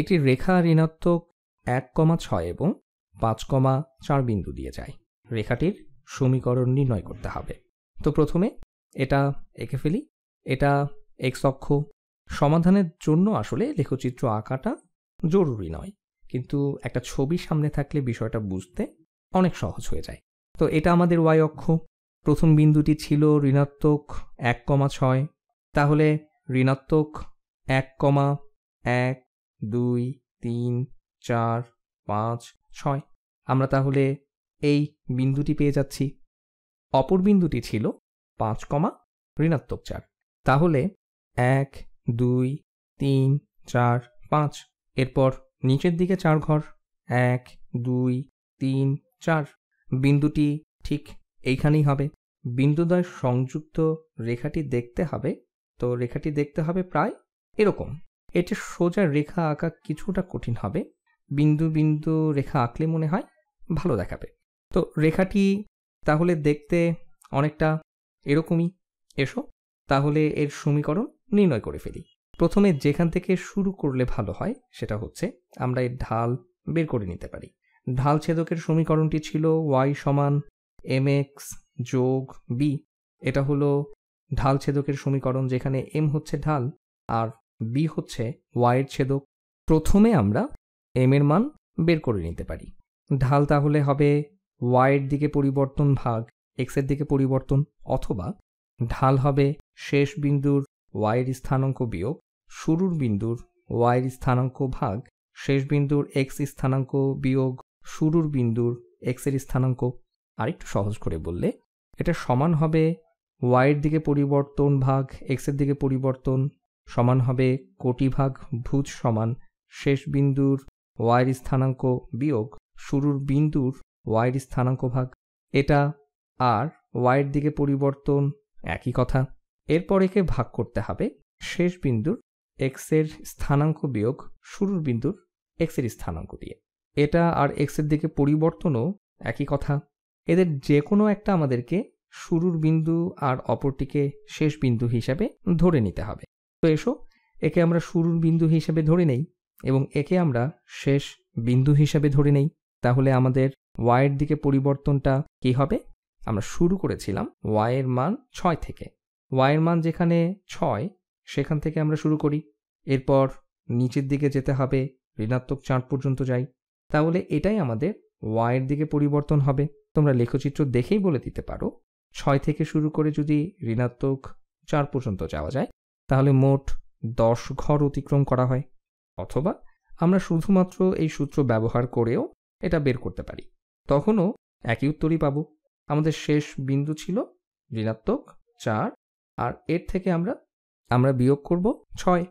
একটি রেখা ঋণাত্মক এক কমা ছয় এবং পাঁচ কমা চার বিন্দু দিয়ে যায় রেখাটির সমীকরণ নির্ণয় করতে হবে তো প্রথমে এটা এঁকে ফেলি এটা এক্স অক্ষ সমাধানের জন্য আসলে লেখচিত্র আঁকাটা জরুরি নয় কিন্তু একটা ছবি সামনে থাকলে বিষয়টা বুঝতে অনেক সহজ হয়ে যায় তো এটা আমাদের ওয়াই অক্ষ প্রথম বিন্দুটি ছিল ঋণাত্মক এক কমা ছয় তাহলে ঋণাত্মক এক কমা এক দুই তিন চার পাঁচ ছয় আমরা তাহলে এই বিন্দুটি পেয়ে যাচ্ছি অপর বিন্দুটি ছিল পাঁচ কমা ঋণাত্মক চার তাহলে এক দুই তিন চার পাঁচ এরপর নিচের দিকে চার ঘর এক দুই তিন চার বিন্দুটি ঠিক এইখানেই হবে বিন্দুদ্বয় সংযুক্ত রেখাটি দেখতে হবে তো রেখাটি দেখতে হবে প্রায় এরকম এটি সোজা রেখা আঁকা কিছুটা কঠিন হবে বিন্দু বিন্দু রেখা আঁকলে মনে হয় ভালো দেখাবে তো রেখাটি তাহলে দেখতে অনেকটা এরকমই এসো তাহলে এর সমীকরণ নির্ণয় করে ফেলি প্রথমে যেখান থেকে শুরু করলে ভালো হয় সেটা হচ্ছে আমরা এর ঢাল বের করে নিতে পারি ঢাল ছেদকের সমীকরণটি ছিল ওয়াই সমান এম এক্স যোগ বি এটা হলো ঢাল ছেদকের সমীকরণ যেখানে এম হচ্ছে ঢাল আর বি হচ্ছে ওয়াইয়ের ছেদক প্রথমে আমরা এমের এর মান বের করে নিতে পারি ঢাল তাহলে হবে ওয়াইয়ের দিকে পরিবর্তন ভাগ এক্সের দিকে পরিবর্তন অথবা ঢাল হবে শেষ বিন্দুর ওয়াইয়ের স্থানাঙ্ক বিয়োগ শুরুর বিন্দুর ওয়াইয়ের স্থানাঙ্ক ভাগ শেষ বিন্দুর এক্স স্থানাঙ্ক বিয়োগ শুরুর বিন্দুর এক্সের স্থানাঙ্ক আরেকটু সহজ করে বললে এটা সমান হবে ওয়াইয়ের দিকে পরিবর্তন ভাগ এক্সের দিকে পরিবর্তন সমান হবে কোটিভাগ ভূত সমান শেষ বিন্দুর ওয়াইয়ের স্থানাঙ্ক বিয়োগ শুরুর বিন্দুর ওয়াইয়ের স্থানাঙ্ক ভাগ এটা আর ওয়াইয়ের দিকে পরিবর্তন একই কথা এরপর একে ভাগ করতে হবে শেষ বিন্দুর এক্সের স্থানাঙ্ক বিয়োগ শুরুর বিন্দুর এক্সের স্থানাঙ্ক দিয়ে এটা আর এক্সের দিকে পরিবর্তনও একই কথা এদের যে কোনো একটা আমাদেরকে শুরুর বিন্দু আর অপরটিকে শেষ বিন্দু হিসাবে ধরে নিতে হবে তো এসো একে আমরা শুরুর বিন্দু হিসেবে ধরে নেই এবং একে আমরা শেষ বিন্দু হিসেবে ধরে নেই তাহলে আমাদের ওয়াইয়ের দিকে পরিবর্তনটা কি হবে আমরা শুরু করেছিলাম ওয়াইয়ের মান ছয় থেকে ওয়াইয়ের মান যেখানে ছয় সেখান থেকে আমরা শুরু করি এরপর নিচের দিকে যেতে হবে ঋণাত্মক চাঁদ পর্যন্ত যাই তাহলে এটাই আমাদের ওয়াইয়ের দিকে পরিবর্তন হবে তোমরা লেখচিত্র দেখেই বলে দিতে পারো ছয় থেকে শুরু করে যদি ঋণাত্মক চার পর্যন্ত যাওয়া যায় তাহলে মোট দশ ঘর অতিক্রম করা হয় অথবা আমরা শুধুমাত্র এই সূত্র ব্যবহার করেও এটা বের করতে পারি তখনও একই উত্তরই পাব আমাদের শেষ বিন্দু ছিল ঋণাত্মক চার আর এর থেকে আমরা আমরা বিয়োগ করব ছয়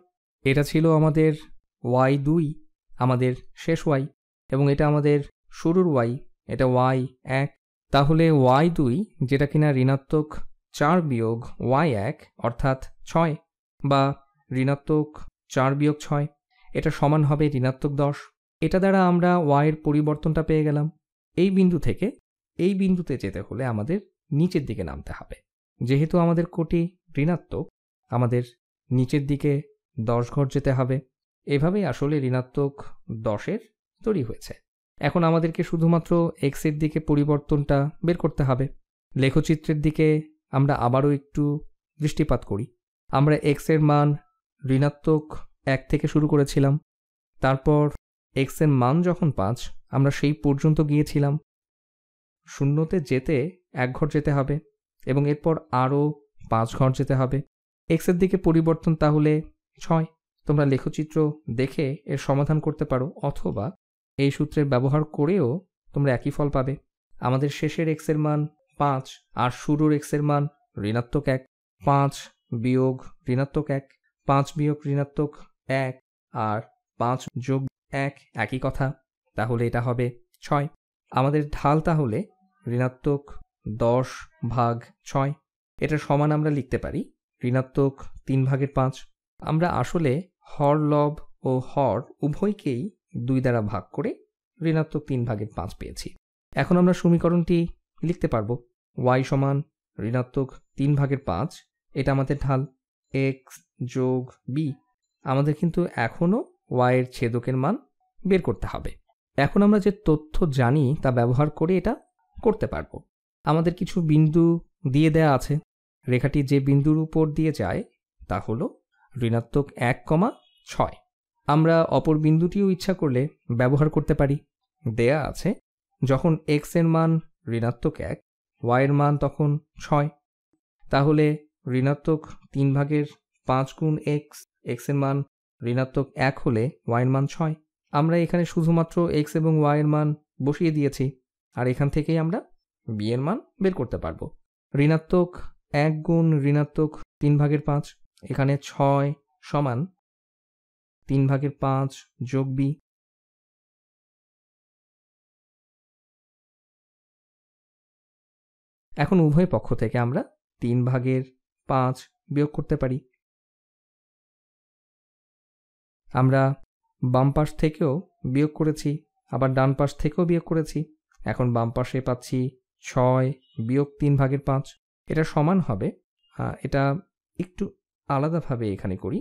এটা ছিল আমাদের ওয়াই দুই আমাদের শেষ ওয়াই এবং এটা আমাদের শুরুর ওয়াই এটা ওয়াই এক তাহলে ওয়াই দুই যেটা কিনা ঋণাত্মক চার বিয়োগ ওয়াই এক অর্থাৎ ছয় বা ঋণাত্মক চার বিয়োগ ছয় এটা সমান হবে ঋণাত্মক দশ এটা দ্বারা আমরা ওয়াইয়ের পরিবর্তনটা পেয়ে গেলাম এই বিন্দু থেকে এই বিন্দুতে যেতে হলে আমাদের নিচের দিকে নামতে হবে যেহেতু আমাদের কোটি ঋণাত্মক আমাদের নিচের দিকে দশ ঘর যেতে হবে এভাবেই আসলে ঋণাত্মক দশের তৈরি হয়েছে এখন আমাদেরকে শুধুমাত্র এক্সের দিকে পরিবর্তনটা বের করতে হবে লেখচিত্রের দিকে আমরা আবারও একটু দৃষ্টিপাত করি আমরা এক্স এর মান ঋণাত্মক এক থেকে শুরু করেছিলাম তারপর এক্স এর মান যখন পাঁচ আমরা সেই পর্যন্ত গিয়েছিলাম শূন্যতে যেতে এক ঘর যেতে হবে এবং এরপর আরও পাঁচ ঘর যেতে হবে এক্সের দিকে পরিবর্তন তাহলে ছয় তোমরা লেখচিত্র দেখে এর সমাধান করতে পারো অথবা এই সূত্রের ব্যবহার করেও তোমরা একই ফল পাবে আমাদের শেষের এক্সের মান পাঁচ আর শুরুর এক্সের মান ঋণাত্মক এক পাঁচ বিয়োগ ঋণাত্মক এক পাঁচ বিয়োগ ঋণাত্মক এক আর পাঁচ যোগ এক একই কথা তাহলে এটা হবে ছয় আমাদের ঢাল তাহলে ঋণাত্মক দশ ভাগ ছয় এটা সমান আমরা লিখতে পারি ঋণাত্মক তিন ভাগের পাঁচ আমরা আসলে হর লব ও হর উভয়কেই দুই দ্বারা ভাগ করে ঋণাত্মক তিন ভাগের পাঁচ পেয়েছি এখন আমরা সমীকরণটি লিখতে পারবো ওয়াই সমান ঋণাত্মক তিন ভাগের পাঁচ এটা আমাদের ঢাল এক্স যোগ বি আমাদের কিন্তু এখনও ওয়াইয়ের ছেদকের মান বের করতে হবে এখন আমরা যে তথ্য জানি তা ব্যবহার করে এটা করতে পারবো আমাদের কিছু বিন্দু দিয়ে দেয়া আছে রেখাটি যে বিন্দুর উপর দিয়ে যায় তা হলো ঋণাত্মক এক কমা ছয় আমরা অপর বিন্দুটিও ইচ্ছা করলে ব্যবহার করতে পারি দেয়া আছে যখন এক্সের মান ঋণাত্মক এক ওয়াইয়ের মান তখন ছয় তাহলে ঋণাত্মক তিন ভাগের পাঁচ গুণ এক্স এক্সের মান ঋণাত্মক এক হলে ওয়াইয়ের মান ছয় আমরা এখানে শুধুমাত্র এক্স এবং ওয়াইয়ের মান বসিয়ে দিয়েছি আর এখান থেকেই আমরা বিয়ের মান বের করতে পারবো ঋণাত্মক এক গুণ ঋণাত্মক তিন ভাগের পাঁচ এখানে ছয় সমান তিন ভাগের পাঁচ যোগ বি এখন উভয় পক্ষ থেকে আমরা তিন ভাগের পাঁচ বিয়োগ করতে পারি আমরা বাম পাশ থেকেও বিয়োগ করেছি আবার ডান পাশ থেকেও বিয়োগ করেছি এখন বাম পাশে পাচ্ছি ছয় বিয়োগ তিন ভাগের পাঁচ এটা সমান হবে এটা একটু আলাদাভাবে এখানে করি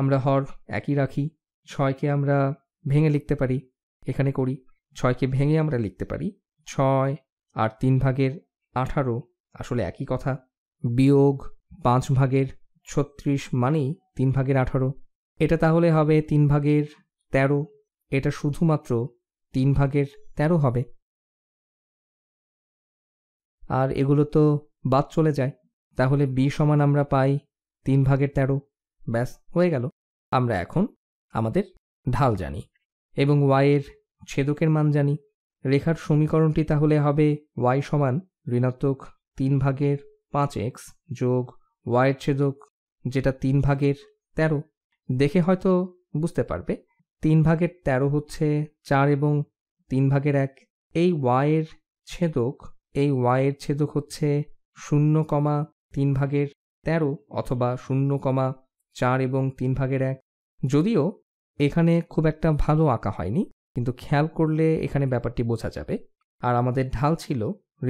আমরা হর একই রাখি ছয়কে আমরা ভেঙে লিখতে পারি এখানে করি ছয়কে ভেঙে আমরা লিখতে পারি ছয় আর তিন ভাগের আঠারো আসলে একই কথা বিয়োগ পাঁচ ভাগের ছত্রিশ মানেই তিন ভাগের আঠারো এটা তাহলে হবে তিন ভাগের তেরো এটা শুধুমাত্র তিন ভাগের তেরো হবে আর এগুলো তো বাদ চলে যায় তাহলে বি সমান আমরা পাই তিন ভাগের তেরো ব্যাস হয়ে গেল আমরা এখন আমাদের ঢাল জানি এবং ওয়াইয়ের ছেদকের মান জানি রেখার সমীকরণটি তাহলে হবে ওয়াই সমান ঋণাত্মক তিন ভাগের পাঁচ এক্স যোগ ওয়াইয়ের ছেদক যেটা তিন ভাগের তেরো দেখে হয়তো বুঝতে পারবে তিন ভাগের তেরো হচ্ছে চার এবং তিন ভাগের এক এই ওয়াইয়ের ছেদক এই ওয়াইয়ের ছেদক হচ্ছে শূন্য কমা তিন ভাগের তেরো অথবা শূন্য কমা চার এবং তিন ভাগের এক যদিও এখানে খুব একটা ভালো আঁকা হয়নি কিন্তু খেয়াল করলে এখানে ব্যাপারটি বোঝা যাবে আর আমাদের ঢাল ছিল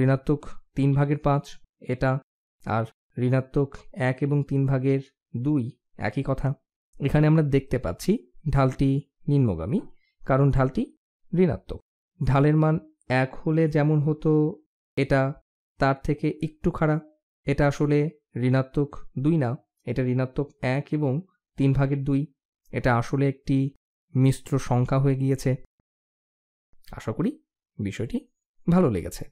ঋণাত্মক তিন ভাগের পাঁচ এটা আর ঋণাত্মক এক এবং তিন ভাগের দুই একই কথা এখানে আমরা দেখতে পাচ্ছি ঢালটি নিম্নগামী কারণ ঢালটি ঋণাত্মক ঢালের মান এক হলে যেমন হতো এটা তার থেকে একটু খারাপ এটা আসলে ঋণাত্মক দুই না এটা ঋণাত্মক এক এবং তিন ভাগের দুই এটা আসলে একটি মিশ্র সংখ্যা হয়ে গিয়েছে আশা করি বিষয়টি ভালো লেগেছে